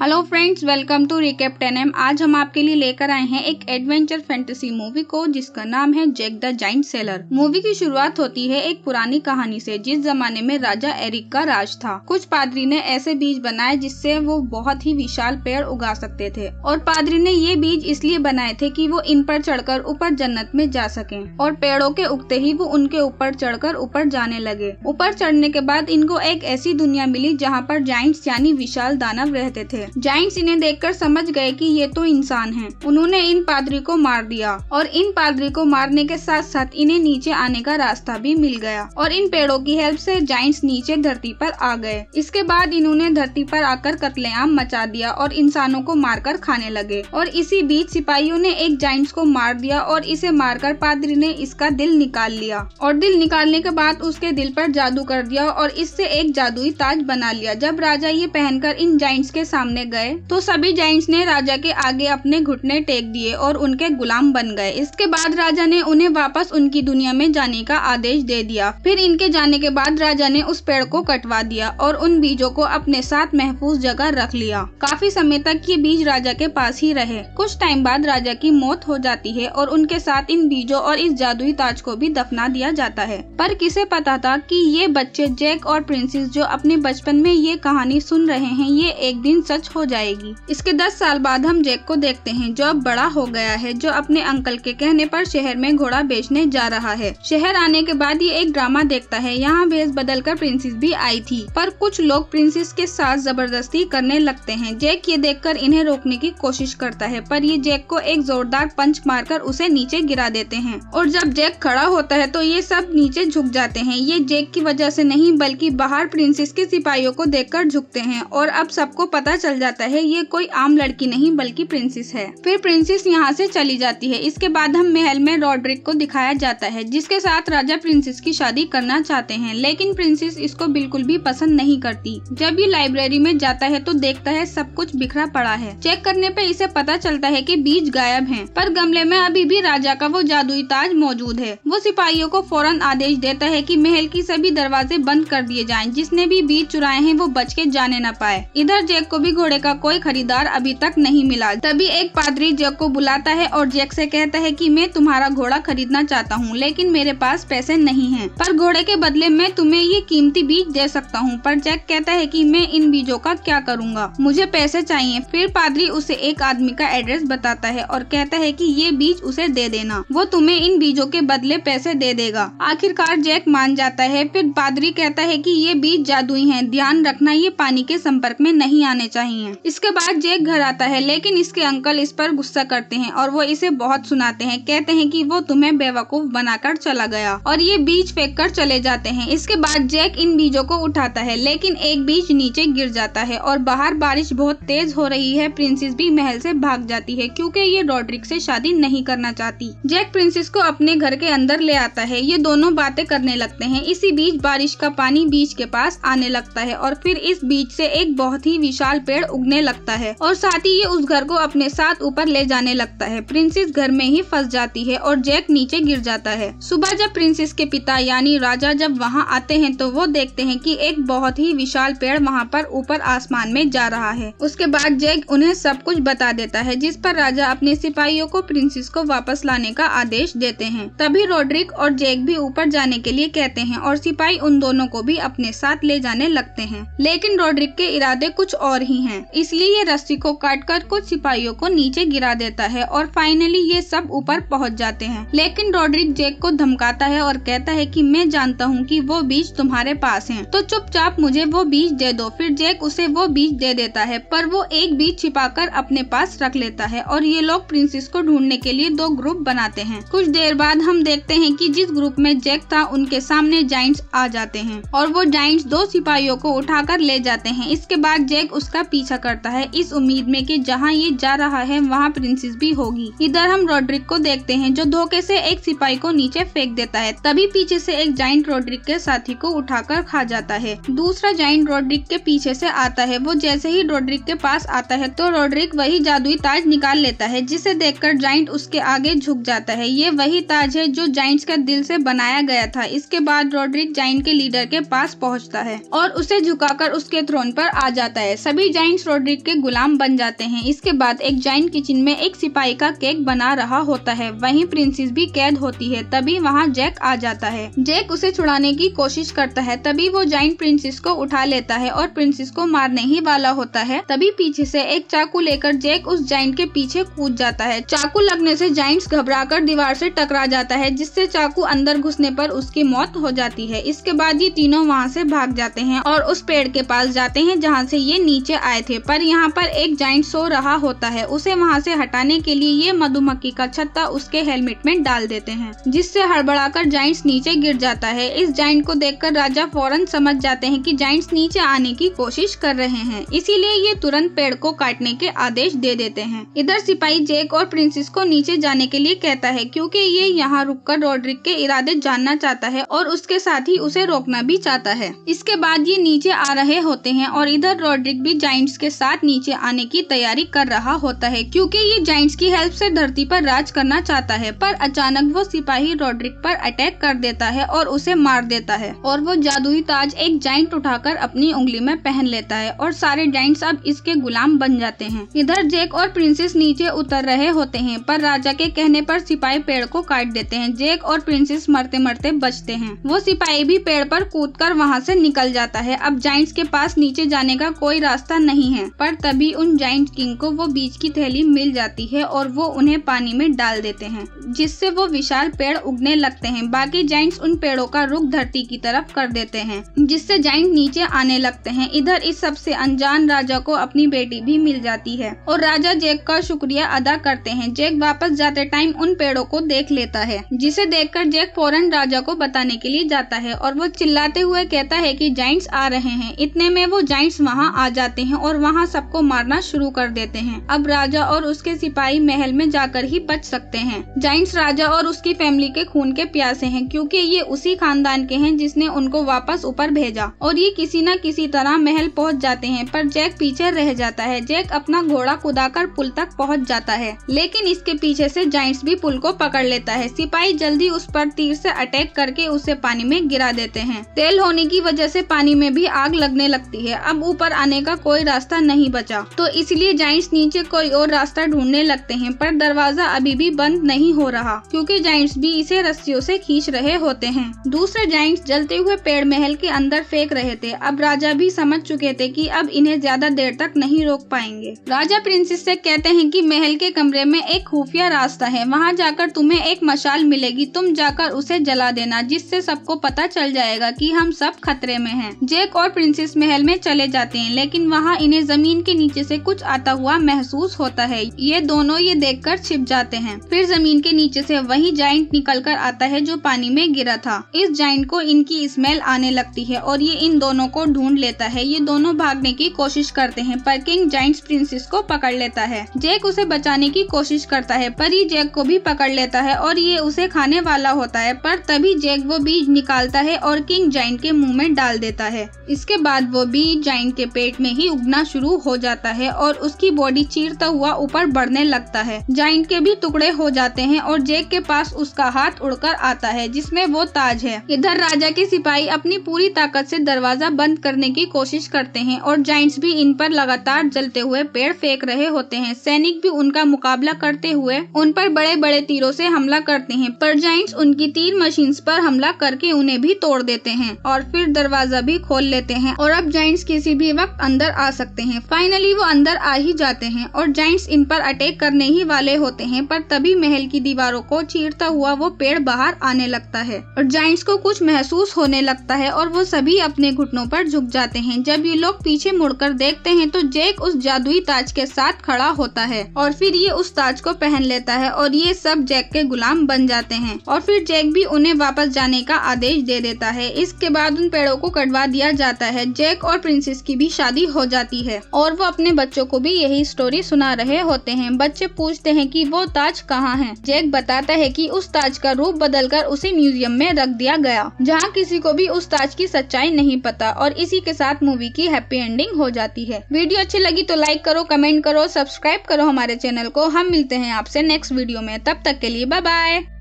Hello friends welcome to recap ten M आज हम आपके लिए लेकर आए हैं एक एडवेंचर फैंटेसी मूवी को जिसका नाम है Jack the giant slayer movie की शुरुआत होती है एक पुरानी कहानी से जिस जमाने में राजा एरिक का राज था कुछ पादरी ने ऐसे बीज बनाए जिससे वो बहुत ही विशाल पेड़ उगा सकते थे और पादरी ने ये बीज इसलिए बनाए थे की वो इन पर चढ़कर ऊपर जन्नत में जा सके और पेड़ों के उगते ही वो उनके ऊपर चढ़कर ऊपर जाने लगे ऊपर चढ़ने के बाद इनको एक ऐसी दुनिया मिली जहाँ पर जाइंट्स यानी विशाल दानव रहते थे है जाइंट्स इन्हें देखकर समझ गए कि ये तो इंसान हैं। उन्होंने इन पादरी को मार दिया और इन पादरी को मारने के साथ साथ इन्हें नीचे आने का रास्ता भी मिल गया और इन पेड़ों की हेल्प से जाइंट्स नीचे धरती पर आ गए इसके बाद इन्होंने धरती पर आकर कतलेआम मचा दिया और इंसानों को मारकर खाने लगे और इसी बीच सिपाहियों ने एक जाइंट्स को मार दिया और इसे मारकर पादरी ने इसका दिल निकाल लिया और दिल निकालने के बाद उसके दिल पर जादू कर दिया और इससे एक जादुई ताज बना लिया जब राजा ये पहनकर इन जाइंट्स के सामने करने गए तो सभी जैंट्स ने राजा के आगे अपने घुटने टेक दिए और उनके गुलाम बन गए इसके बाद राजा ने उन्हें वापस उनकी दुनिया में जाने का आदेश दे दिया फिर इनके जाने के बाद राजा ने उस पेड़ को कटवा दिया और उन बीजों को अपने साथ महफूज जगह रख लिया काफी समय तक ये बीज राजा के पास ही रहे कुछ टाइम बाद राजा की मौत हो जाती है और उनके साथ इन बीजों और इस जादुई ताज को भी दफना दिया जाता है पर किसे पता था कि ये बच्चे जैक और प्रिंसेस जो अपने बचपन में ये कहानी सुन रहे हैं ये एक दिन सच सच हो जाएगी इसके दस साल बाद हम जैक को देखते हैं जो अब बड़ा हो गया है जो अपने अंकल के कहने पर शहर में घोड़ा बेचने जा रहा है शहर आने के बाद ये एक ड्रामा देखता है यहाँ भेज बदल कर प्रिंसेस भी आई थी पर कुछ लोग प्रिंसेस के साथ जबरदस्ती करने लगते है जैक ये देख इन्हें रोकने की कोशिश करता है पर ये जैक को एक जोरदार पंच मारकर उसे नीचे गिरा देते हैं और जब जैक खड़ा होता है तो ये सब नीचे झुक जाते हैं ये जैक की वजह से नहीं बल्कि बाहर प्रिंसेस के सिपाहियों को देखकर झुकते हैं और अब सबको पता चल चल जाता है ये कोई आम लड़की नहीं बल्कि प्रिंसेस है फिर प्रिंसेस यहाँ से चली जाती है इसके बाद हम महल में रॉड्रिक को दिखाया जाता है जिसके साथ राजा प्रिंसेस की शादी करना चाहते है लेकिन प्रिंसेस इसको बिल्कुल भी पसंद नहीं करती जब ये लाइब्रेरी में जाता है तो देखता है सब कुछ बिखरा पड़ा है चेक करने पर इसे पता चलता है की बीज गायब है पर गमले में अभी भी राजा का वो जादुई ताज मौजूद है वो सिपाहियों को फौरन आदेश देता है कि महल की सभी दरवाजे बंद कर दिए जाएं जिसने भी बीज चुराए हैं वो बच के जाने न पाए इधर जैक को भी घोड़े का कोई खरीदार अभी तक नहीं मिला तभी एक पादरी जैक को बुलाता है और जैक से कहता है कि मैं तुम्हारा घोड़ा खरीदना चाहता हूँ लेकिन मेरे पास पैसे नहीं है पर घोड़े के बदले मैं तुम्हें ये कीमती बीज दे सकता हूँ पर जैक कहता है की मैं इन बीजों का क्या करूँगा मुझे पैसे चाहिए फिर पादरी उसे एक आदमी का एड्रेस बताता है और कहता है की ये बीज उसे दे देना वो तुम्हें इन बीजों के बदले पैसे दे देगा आखिरकार जैक मान जाता है फिर पादरी कहता है की ये बीज जादुई है ध्यान रखना ये पानी के संपर्क में नहीं आने चाहिए ही है इसके बाद जेक घर आता है लेकिन इसके अंकल इस पर गुस्सा करते हैं और वो इसे बहुत सुनाते हैं कहते हैं कि वो तुम्हें बेवकूफ बनाकर चला गया और ये बीज फेंक कर चले जाते हैं इसके बाद जैक इन बीजों को उठाता है लेकिन एक बीज नीचे गिर जाता है और बाहर बारिश बहुत तेज हो रही है प्रिंसेस भी महल से भाग जाती है क्योंकि ये रॉड्रिक से शादी नहीं करना चाहती जैक प्रिंसेस को अपने घर के अंदर ले आता है ये दोनों बातें करने लगते हैं इसी बीच बारिश का पानी बीच के पास आने लगता है और फिर इस बीच से एक बहुत ही विशाल पेड़ पेड़ उगने लगता है और साथ ही ये उस घर को अपने साथ ऊपर ले जाने लगता है प्रिंसेस घर में ही फंस जाती है और जैक नीचे गिर जाता है सुबह जब प्रिंसेस के पिता यानी राजा जब वहाँ आते हैं तो वो देखते हैं कि एक बहुत ही विशाल पेड़ वहाँ पर ऊपर आसमान में जा रहा है उसके बाद जैक उन्हें सब कुछ बता देता है जिस पर राजा अपने सिपाहियों को प्रिंसेस को वापस लाने का आदेश देते हैं तभी रोड्रिक और जैक भी ऊपर जाने के लिए कहते हैं और सिपाही उन दोनों को भी अपने साथ ले जाने लगते हैं लेकिन रोड्रिक के इरादे कुछ और ही हैं इसलिए रस्सी को काटकर कुछ सिपाहियों को नीचे गिरा देता है और फाइनली ये सब ऊपर पहुंच जाते हैं लेकिन रोड्रिक जेक को धमकाता है और कहता है कि मैं जानता हूँ कि वो बीज तुम्हारे पास है तो चुपचाप मुझे वो बीज दे दो फिर जेक उसे वो बीज दे देता है पर वो एक बीज कर अपने पास रख लेता है और ये लोग प्रिंसेस को ढूंढने के लिए दो ग्रुप बनाते हैं कुछ देर बाद हम देखते हैं कि जिस ग्रुप में जैक था उनके सामने जाइंट्स आ जाते हैं और वो जाइंट्स दो सिपाहियों को उठाकर ले जाते हैं इसके बाद जैक उसका पीछा करता है इस उम्मीद में कि जहां ये जा रहा है वहां प्रिंसेस भी होगी इधर हम रोड्रिक को देखते हैं जो धोखे से एक सिपाही को नीचे फेंक देता है तभी पीछे से एक जाइंट रोड्रिक के साथी को उठाकर खा जाता है दूसरा जाइंट रोड्रिक के पीछे से आता है वो जैसे ही रोड्रिक के पास आता है तो रोड्रिक वही जादुई ताज निकाल लेता है जिसे कर जाइंट उसके आगे झुक जाता है ये वही ताज है जो जाइंट का दिल से बनाया गया था इसके बाद रोड्रिक जाइंट के लीडर के पास पहुँचता है और उसे झुकाकर उसके थ्रोन पर आ जाता है सभी जाइंट जाइंट्स रोड्रिक के गुलाम बन जाते हैं इसके बाद एक जाइंट किचन में एक सिपाही का केक बना रहा होता है वहीं प्रिंसेस भी कैद होती है तभी वहाँ जैक आ जाता है जैक उसे छुड़ाने की कोशिश करता है तभी वो जाइंट प्रिंसेस को उठा लेता है और प्रिंसेस को मारने ही वाला होता है तभी पीछे से एक चाकू लेकर जैक उस जाइंट के पीछे कूद जाता है चाकू लगने से जाइंट्स कर दीवार से टकरा जाता है जिससे चाकू अंदर घुसने पर उसकी मौत हो जाती है इसके बाद ये तीनों वहाँ से भाग जाते हैं और उस पेड़ के पास जाते हैं जहाँ से ये नीचे आए थे पर यहाँ पर एक जाइंट सो रहा होता है उसे वहाँ से हटाने के लिए ये मधुमक्खी का छत्ता उसके हेलमेट में डाल देते हैं जिससे हड़बड़ाकर जाइंट्स नीचे गिर जाता है इस जाइंट को देखकर राजा फौरन समझ जाते हैं कि जाइंट्स नीचे आने की कोशिश कर रहे हैं इसीलिए ये तुरंत पेड़ को काटने के आदेश दे देते हैं इधर सिपाही जेक और प्रिंसेस को नीचे जाने के लिए कहता है क्योंकि ये यहाँ रुककर रोड्रिक के इरादे जानना चाहता है और उसके साथ ही उसे रोकना भी चाहता है इसके बाद ये नीचे आ रहे होते हैं और इधर रोड्रिक भी जाइंट जाइंट्स के साथ नीचे आने की तैयारी कर रहा होता है क्योंकि ये जाइंट्स की हेल्प से धरती पर राज करना चाहता है पर अचानक वो सिपाही रोड्रिक पर अटैक कर देता है और उसे मार देता है और वो जादुई ताज एक जाइंट उठाकर अपनी उंगली में पहन लेता है और सारे जाइंट्स अब इसके गुलाम बन जाते हैं इधर जेक और प्रिंसेस नीचे उतर रहे होते हैं पर राजा के कहने पर सिपाही पेड़ को काट देते हैं जेक और प्रिंसेस मरते मरते बचते हैं वो सिपाही भी पेड़ पर कर वहाँ से निकल जाता है अब जाइंट्स के पास नीचे जाने का कोई रास्ता नहीं है पर तभी उन जाइंट किंग को वो बीज की थैली मिल जाती है और वो उन्हें पानी में डाल देते हैं जिससे वो विशाल पेड़ उगने लगते हैं बाकी जाइंट्स उन पेड़ों का रुख धरती की तरफ कर देते हैं जिससे जाइंट नीचे आने लगते हैं इधर इस सबसे अनजान राजा को अपनी बेटी भी मिल जाती है और राजा जैक का शुक्रिया अदा करते हैं जैक वापस जाते टाइम उन पेड़ों को देख लेता है जिसे कर जैक फौरन राजा को बताने के लिए जाता है और वो चिल्लाते हुए कहता है की जाइंट्स आ रहे हैं इतने में वो जाइंट्स वहाँ आ जाते हैं और वहाँ सबको मारना शुरू कर देते हैं अब राजा और उसके सिपाही महल में जाकर ही बच सकते हैं जाइंट्स राजा और उसकी फैमिली के खून के प्यासे हैं क्योंकि ये उसी खानदान के हैं जिसने उनको वापस ऊपर भेजा और ये किसी न किसी तरह महल पहुँच जाते हैं पर जैक पीछे रह जाता है जैक अपना घोड़ा कर पुल तक पहुँच जाता है लेकिन इसके पीछे ऐसी जाइंट्स भी पुल को पकड़ लेता है सिपाही जल्दी उस पर तीर ऐसी अटैक करके उसे पानी में गिरा देते हैं तेल होने की वजह ऐसी पानी में भी आग लगने लगती है अब ऊपर आने का कोई रास्ता नहीं बचा तो इसलिए जाइंट्स नीचे कोई और रास्ता ढूंढने लगते हैं पर दरवाजा अभी भी बंद नहीं हो रहा क्योंकि जाइंट्स भी इसे रस्सियों से खींच रहे होते हैं दूसरे जाइंट्स जलते हुए पेड़ महल के अंदर फेंक रहे थे अब राजा भी समझ चुके थे की अब इन्हें ज्यादा देर तक नहीं रोक पाएंगे राजा प्रिंसेस ऐसी कहते हैं की महल के कमरे में एक खुफिया रास्ता है वहाँ जाकर तुम्हें एक मशाल मिलेगी तुम जाकर उसे जला देना जिससे सबको पता चल जाएगा कि हम सब खतरे में हैं। जेक और प्रिंसेस महल में चले जाते हैं लेकिन वहाँ जहां इन्हें जमीन के नीचे से कुछ आता हुआ महसूस होता है ये दोनों ये देखकर छिप जाते हैं फिर जमीन के नीचे से वही जाइंट निकल कर आता है जो पानी में गिरा था इस जाइंट को इनकी स्मेल आने लगती है और ये इन दोनों को ढूंढ लेता है ये दोनों भागने की कोशिश करते हैं पर किंग जाइंट प्रिंसेस को पकड़ लेता है जैक उसे बचाने की कोशिश करता है पर ये जैक को भी पकड़ लेता है और ये उसे खाने वाला होता है पर तभी जैक वो बीज निकालता है और किंग जाइंट के मुंह में डाल देता है इसके बाद वो बीज जाइंट के पेट में ही उग गरजना शुरू हो जाता है और उसकी बॉडी चीरता हुआ ऊपर बढ़ने लगता है जाइंट के भी टुकड़े हो जाते हैं और जेक के पास उसका हाथ उड़कर आता है जिसमें वो ताज है इधर राजा के सिपाही अपनी पूरी ताकत से दरवाजा बंद करने की कोशिश करते हैं और जाइंट्स भी इन पर लगातार जलते हुए पेड़ फेंक रहे होते हैं सैनिक भी उनका मुकाबला करते हुए उन पर बड़े बड़े तीरों से हमला करते हैं पर जाइंट्स उनकी तीर मशीन पर हमला करके उन्हें भी तोड़ देते हैं और फिर दरवाजा भी खोल लेते हैं और अब जाइंट्स किसी भी वक्त अंदर आ सकते हैं फाइनली वो अंदर आ ही जाते हैं और जाइंट्स इन पर अटैक करने ही वाले होते हैं पर तभी महल की दीवारों को चीरता हुआ वो पेड़ बाहर आने लगता है और जाइंट्स को कुछ महसूस होने लगता है और वो सभी अपने घुटनों पर झुक जाते हैं जब ये लोग पीछे मुड़कर देखते हैं तो जैक उस जादुई ताज के साथ खड़ा होता है और फिर ये उस ताज को पहन लेता है और ये सब जैक के गुलाम बन जाते हैं और फिर जैक भी उन्हें वापस जाने का आदेश दे देता है इसके बाद उन पेड़ों को कटवा दिया जाता है जैक और प्रिंसेस की भी शादी हो जाती जाती है और वो अपने बच्चों को भी यही स्टोरी सुना रहे होते हैं बच्चे पूछते हैं कि वो ताज कहाँ है जैक बताता है कि उस ताज का रूप बदल कर उसे म्यूजियम में रख दिया गया जहाँ किसी को भी उस ताज की सच्चाई नहीं पता और इसी के साथ मूवी की हैप्पी एंडिंग हो जाती है वीडियो अच्छी लगी तो लाइक करो कमेंट करो सब्सक्राइब करो हमारे चैनल को हम मिलते हैं आपसे नेक्स्ट वीडियो में तब तक के लिए बाय बाय